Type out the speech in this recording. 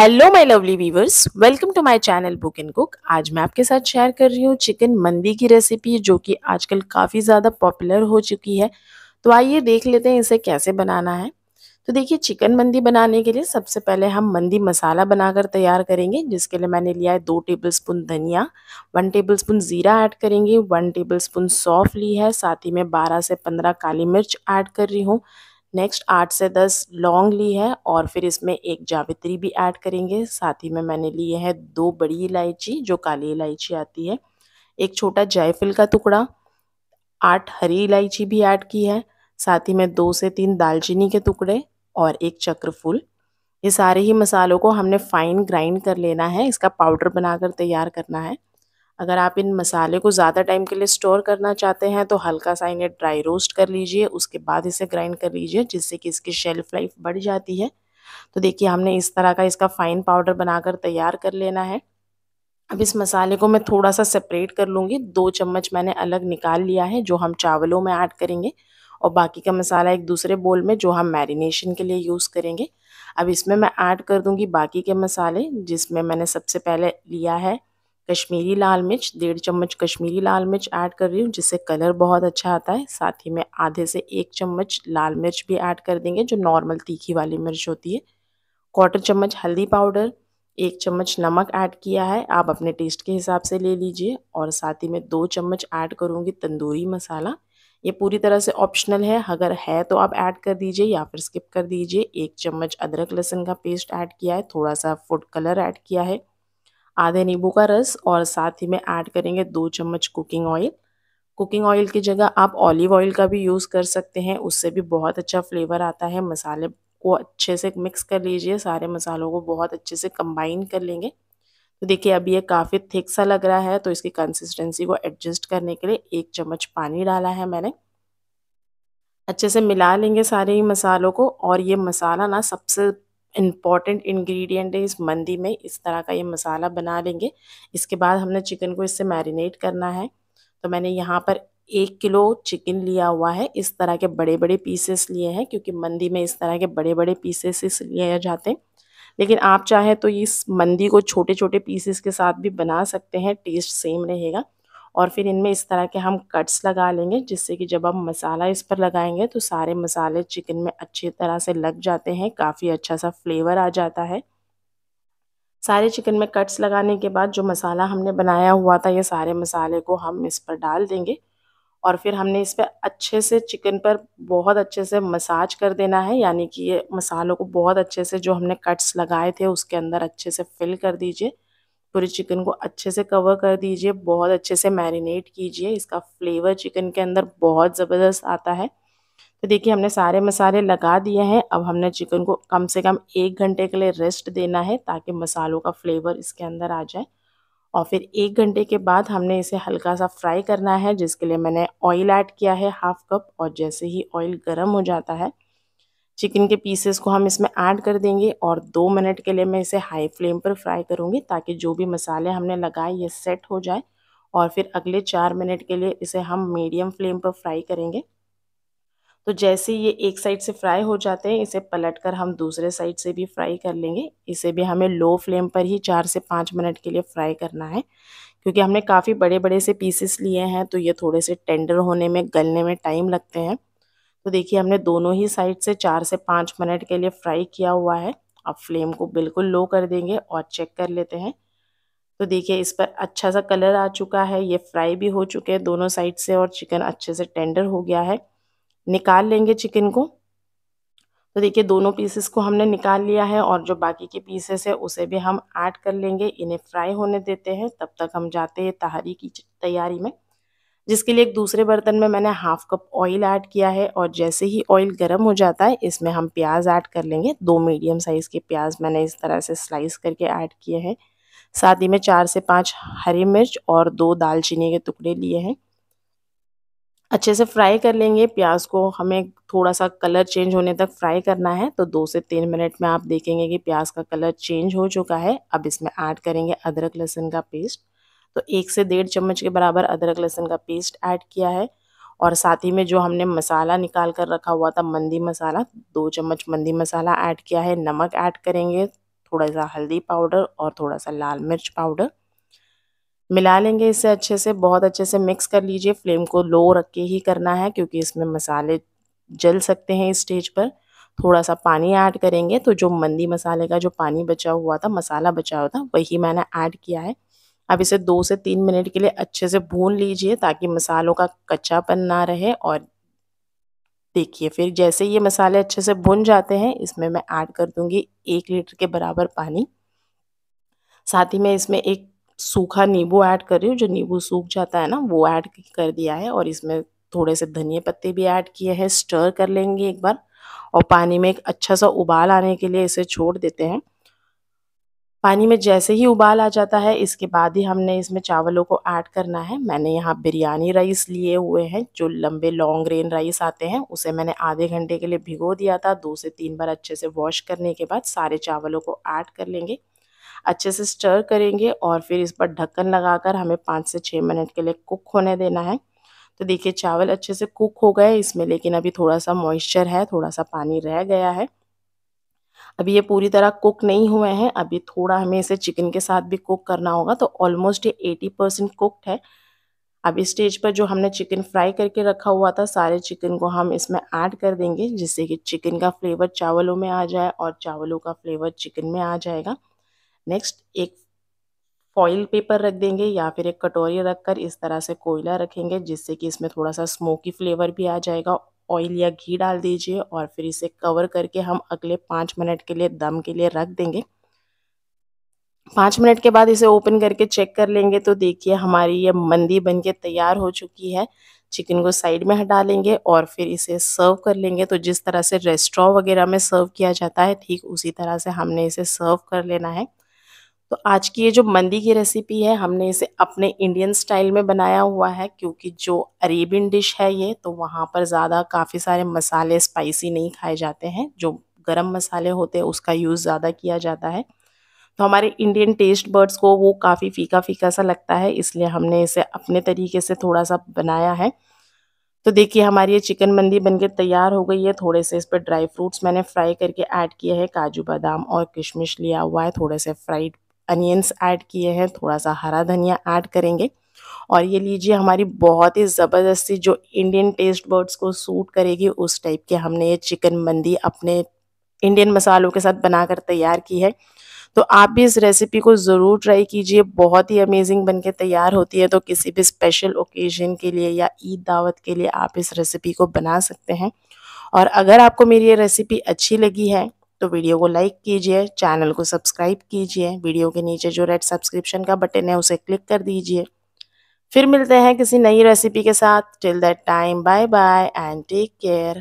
hello my lovely viewers welcome to my channel book and cook आज मैं आपके साथ शेयर कर रही हूँ चिकन मंदी की रेसिपी जो कि आजकल काफ़ी ज़्यादा पॉपुलर हो चुकी है तो आइए देख लेते हैं इसे कैसे बनाना है तो देखिए चिकन मंदी बनाने के लिए सबसे पहले हम मंदी मसाला बनाकर तैयार करेंगे जिसके लिए मैंने लिया है दो टेबल धनिया वन टेबल ज़ीरा ऐड करेंगे वन टेबल सौंफ ली है साथ ही में बारह से पंद्रह काली मिर्च ऐड कर रही हूँ नेक्स्ट आठ से दस लौंग ली है और फिर इसमें एक जावित्री भी ऐड करेंगे साथ ही में मैंने लिए हैं दो बड़ी इलायची जो काली इलायची आती है एक छोटा जायफल का टुकड़ा आठ हरी इलायची भी ऐड की है साथ ही में दो से तीन दालचीनी के टुकड़े और एक चक्रफूल ये सारे ही मसालों को हमने फाइन ग्राइंड कर लेना है इसका पाउडर बनाकर तैयार करना है अगर आप इन मसाले को ज़्यादा टाइम के लिए स्टोर करना चाहते हैं तो हल्का सा इन्हें ड्राई रोस्ट कर लीजिए उसके बाद इसे ग्राइंड कर लीजिए जिससे कि इसकी शेल्फ़ लाइफ बढ़ जाती है तो देखिए हमने इस तरह का इसका फ़ाइन पाउडर बनाकर तैयार कर लेना है अब इस मसाले को मैं थोड़ा सा सेपरेट कर लूँगी दो चम्मच मैंने अलग निकाल लिया है जो हम चावलों में ऐड करेंगे और बाकी का मसाला एक दूसरे बोल में जो हम मैरिनेशन के लिए यूज़ करेंगे अब इसमें मैं ऐड कर दूंगी बाकी के मसाले जिसमें मैंने सबसे पहले लिया है कश्मीरी लाल मिर्च डेढ़ चम्मच कश्मीरी लाल मिर्च ऐड कर रही हूँ जिससे कलर बहुत अच्छा आता है साथ ही में आधे से एक चम्मच लाल मिर्च भी ऐड कर देंगे जो नॉर्मल तीखी वाली मिर्च होती है क्वार्टर चम्मच हल्दी पाउडर एक चम्मच नमक ऐड किया है आप अपने टेस्ट के हिसाब से ले लीजिए और साथ ही में दो चम्मच ऐड करूँगी तंदूरी मसाला ये पूरी तरह से ऑप्शनल है अगर है तो आप ऐड कर दीजिए या फिर स्किप कर दीजिए एक चम्मच अदरक लहसुन का पेस्ट ऐड किया है थोड़ा सा फूड कलर ऐड किया है आधे नींबू का रस और साथ ही में ऐड करेंगे दो चम्मच कुकिंग ऑयल कुकिंग ऑयल की जगह आप ऑलिव ऑयल का भी यूज़ कर सकते हैं उससे भी बहुत अच्छा फ्लेवर आता है मसाले को अच्छे से मिक्स कर लीजिए सारे मसालों को बहुत अच्छे से कंबाइन कर लेंगे तो देखिए अभी ये काफ़ी थिक सा लग रहा है तो इसकी कंसिस्टेंसी को एडजस्ट करने के लिए एक चम्मच पानी डाला है मैंने अच्छे से मिला लेंगे सारे ही मसालों को और ये मसाला ना सबसे इम्पॉर्टेंट इंग्रेडिएंट है इस मंदी में इस तरह का ये मसाला बना लेंगे इसके बाद हमने चिकन को इससे मैरिनेट करना है तो मैंने यहाँ पर एक किलो चिकन लिया हुआ है इस तरह के बड़े बड़े पीसेस लिए हैं क्योंकि मंदी में इस तरह के बड़े बड़े पीसेस लिए जाते हैं लेकिन आप चाहें तो इस मंदी को छोटे छोटे पीसेस के साथ भी बना सकते हैं टेस्ट सेम रहेगा और फिर इनमें इस तरह के हम कट्स लगा लेंगे जिससे कि जब हम मसाला इस पर लगाएंगे तो सारे मसाले चिकन में अच्छी तरह से लग जाते हैं काफ़ी अच्छा सा फ्लेवर आ जाता है सारे चिकन में कट्स लगाने के बाद जो मसाला हमने बनाया हुआ था ये सारे मसाले को हम इस पर डाल देंगे और फिर हमने इस पर अच्छे से चिकन पर बहुत अच्छे से मसाज कर देना है यानी कि ये मसालों को बहुत अच्छे से जो हमने कट्स लगाए थे उसके अंदर अच्छे से फिल कर दीजिए पूरे चिकन को अच्छे से कवर कर दीजिए बहुत अच्छे से मैरिनेट कीजिए इसका फ्लेवर चिकन के अंदर बहुत ज़बरदस्त आता है तो देखिए हमने सारे मसाले लगा दिए हैं अब हमने चिकन को कम से कम एक घंटे के लिए रेस्ट देना है ताकि मसालों का फ्लेवर इसके अंदर आ जाए और फिर एक घंटे के बाद हमने इसे हल्का सा फ्राई करना है जिसके लिए मैंने ऑयल ऐड किया है हाफ कप और जैसे ही ऑयल गर्म हो जाता है चिकन के पीसेस को हम इसमें ऐड कर देंगे और दो मिनट के लिए मैं इसे हाई फ्लेम पर फ्राई करूँगी ताकि जो भी मसाले हमने लगाए ये सेट हो जाए और फिर अगले चार मिनट के लिए इसे हम मीडियम फ्लेम पर फ्राई करेंगे तो जैसे ये एक साइड से फ्राई हो जाते हैं इसे पलट कर हम दूसरे साइड से भी फ्राई कर लेंगे इसे भी हमें लो फ्लेम पर ही चार से पाँच मिनट के लिए फ्राई करना है क्योंकि हमने काफ़ी बड़े बड़े से पीसेस लिए हैं तो ये थोड़े से टेंडर होने में गलने में टाइम लगते हैं तो देखिए हमने दोनों ही साइड से चार से पाँच मिनट के लिए फ्राई किया हुआ है अब फ्लेम को बिल्कुल लो कर देंगे और चेक कर लेते हैं तो देखिए इस पर अच्छा सा कलर आ चुका है ये फ्राई भी हो चुके हैं दोनों साइड से और चिकन अच्छे से टेंडर हो गया है निकाल लेंगे चिकन को तो देखिए दोनों पीसेस को हमने निकाल लिया है और जो बाकी के पीसेस है उसे भी हम ऐड कर लेंगे इन्हें फ्राई होने देते हैं तब तक हम जाते हैं तहारी की तैयारी में जिसके लिए एक दूसरे बर्तन में मैंने हाफ कप ऑयल ऐड किया है और जैसे ही ऑयल गर्म हो जाता है इसमें हम प्याज ऐड कर लेंगे दो मीडियम साइज़ के प्याज मैंने इस तरह से स्लाइस करके ऐड किए हैं साथ ही में चार से पाँच हरी मिर्च और दो दालचीनी के टुकड़े लिए हैं अच्छे से फ्राई कर लेंगे प्याज को हमें थोड़ा सा कलर चेंज होने तक फ्राई करना है तो दो से तीन मिनट में आप देखेंगे कि प्याज का कलर चेंज हो चुका है अब इसमें ऐड करेंगे अदरक लहसुन का पेस्ट तो एक से डेढ़ चम्मच के बराबर अदरक लहसुन का पेस्ट ऐड किया है और साथ ही में जो हमने मसाला निकाल कर रखा हुआ था मंदी मसाला दो चम्मच मंदी मसाला ऐड किया है नमक ऐड करेंगे थोड़ा सा हल्दी पाउडर और थोड़ा सा लाल मिर्च पाउडर मिला लेंगे इसे अच्छे से बहुत अच्छे से मिक्स कर लीजिए फ्लेम को लो रख के ही करना है क्योंकि इसमें मसाले जल सकते हैं इस स्टेज पर थोड़ा सा पानी ऐड करेंगे तो जो मंदी मसाले का जो पानी बचा हुआ था मसाला बचा हुआ था वही मैंने ऐड किया है अब इसे दो से तीन मिनट के लिए अच्छे से भून लीजिए ताकि मसालों का कच्चापन ना रहे और देखिए फिर जैसे ये मसाले अच्छे से भुन जाते हैं इसमें मैं ऐड कर दूंगी एक लीटर के बराबर पानी साथ ही मैं इसमें एक सूखा नींबू ऐड कर रही हूँ जो नींबू सूख जाता है ना वो ऐड कर दिया है और इसमें थोड़े से धनिया पत्ते भी ऐड किए हैं स्टर कर लेंगे एक बार और पानी में एक अच्छा सा उबाल आने के लिए इसे छोड़ देते हैं पानी में जैसे ही उबाल आ जाता है इसके बाद ही हमने इसमें चावलों को ऐड करना है मैंने यहाँ बिरयानी राइस लिए हुए हैं जो लंबे लॉन्ग ग्रेन राइस आते हैं उसे मैंने आधे घंटे के लिए भिगो दिया था दो से तीन बार अच्छे से वॉश करने के बाद सारे चावलों को ऐड कर लेंगे अच्छे से स्टर करेंगे और फिर इस पर ढक्कन लगा हमें पाँच से छः मिनट के लिए कुक होने देना है तो देखिए चावल अच्छे से कुक हो गए इसमें लेकिन अभी थोड़ा सा मॉइस्चर है थोड़ा सा पानी रह गया है अभी ये पूरी तरह कुक नहीं हुए हैं अभी थोड़ा हमें इसे चिकन के साथ भी कुक करना होगा तो ऑलमोस्ट ये एटी परसेंट कुकड है अब इस स्टेज पर जो हमने चिकन फ्राई करके रखा हुआ था सारे चिकन को हम इसमें ऐड कर देंगे जिससे कि चिकन का फ्लेवर चावलों में आ जाए और चावलों का फ्लेवर चिकन में आ जाएगा नेक्स्ट एक फॉइल पेपर रख देंगे या फिर एक कटोरी रखकर इस तरह से कोयला रखेंगे जिससे कि इसमें थोड़ा सा स्मोकी फ्लेवर भी आ जाएगा ऑयल या घी डाल दीजिए और फिर इसे कवर करके हम अगले पाँच मिनट के लिए दम के लिए रख देंगे पाँच मिनट के बाद इसे ओपन करके चेक कर लेंगे तो देखिए हमारी ये मंदी बन के तैयार हो चुकी है चिकन को साइड में हटा लेंगे और फिर इसे सर्व कर लेंगे तो जिस तरह से रेस्टोरेंट वगैरह में सर्व किया जाता है ठीक उसी तरह से हमने इसे सर्व कर लेना है तो आज की ये जो मंदी की रेसिपी है हमने इसे अपने इंडियन स्टाइल में बनाया हुआ है क्योंकि जो अरेबियन डिश है ये तो वहाँ पर ज़्यादा काफ़ी सारे मसाले स्पाइसी नहीं खाए जाते हैं जो गरम मसाले होते हैं उसका यूज़ ज़्यादा किया जाता है तो हमारे इंडियन टेस्ट बर्ड्स को वो काफ़ी फीका फीका सा लगता है इसलिए हमने इसे अपने तरीके से थोड़ा सा बनाया है तो देखिए हमारी ये चिकन मंदी बनके तैयार हो गई है थोड़े से इस पर ड्राई फ्रूट्स मैंने फ्राई करके ऐड किए हैं काजू बादाम और किशमिश लिया हुआ है थोड़े से फ्राइड अनियंस ऐड किए हैं थोड़ा सा हरा धनिया ऐड करेंगे और ये लीजिए हमारी बहुत ही ज़बरदस्ती जो इंडियन टेस्ट बर्ड्स को सूट करेगी उस टाइप के हमने ये चिकन मंदी अपने इंडियन मसालों के साथ बनाकर तैयार की है तो आप भी इस रेसिपी को ज़रूर ट्राई कीजिए बहुत ही अमेजिंग बनके तैयार होती है तो किसी भी स्पेशल ओकेज़न के लिए या ईद दावत के लिए आप इस रेसिपी को बना सकते हैं और अगर आपको मेरी ये रेसिपी अच्छी लगी है तो वीडियो को लाइक कीजिए चैनल को सब्सक्राइब कीजिए वीडियो के नीचे जो रेड सब्सक्रिप्शन का बटन है उसे क्लिक कर दीजिए फिर मिलते हैं किसी नई रेसिपी के साथ till that time bye bye and take care